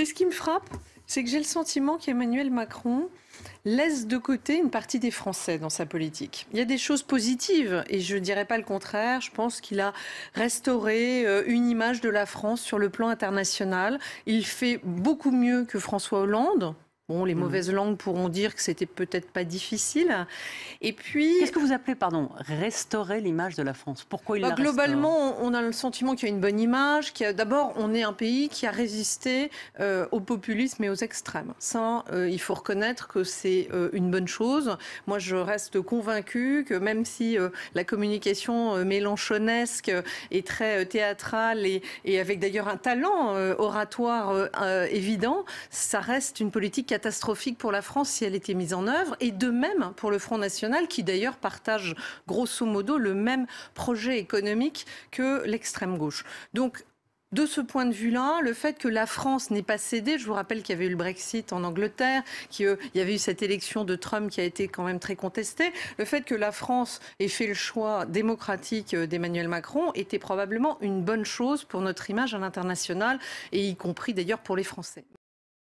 ce qui me frappe, c'est que j'ai le sentiment qu'Emmanuel Macron laisse de côté une partie des Français dans sa politique. Il y a des choses positives et je ne dirais pas le contraire. Je pense qu'il a restauré euh, une image de la France sur le plan international. Il fait beaucoup mieux que François Hollande Bon, les mm. mauvaises langues pourront dire que c'était peut-être pas difficile. Et puis, qu'est-ce que vous appelez, pardon, restaurer l'image de la France Pourquoi il bah, Globalement, on a le sentiment qu'il y a une bonne image. D'abord, on est un pays qui a résisté euh, au populisme et aux extrêmes. Ça, euh, il faut reconnaître que c'est euh, une bonne chose. Moi, je reste convaincue que même si la communication mélanchonesque est très théâtrale et, et, avec d'ailleurs un talent oratoire évident, ça reste une politique catastrophique pour la France si elle était mise en œuvre, et de même pour le Front National, qui d'ailleurs partage grosso modo le même projet économique que l'extrême gauche. Donc de ce point de vue-là, le fait que la France n'ait pas cédé, je vous rappelle qu'il y avait eu le Brexit en Angleterre, qu'il y avait eu cette élection de Trump qui a été quand même très contestée, le fait que la France ait fait le choix démocratique d'Emmanuel Macron était probablement une bonne chose pour notre image à l'international, et y compris d'ailleurs pour les Français.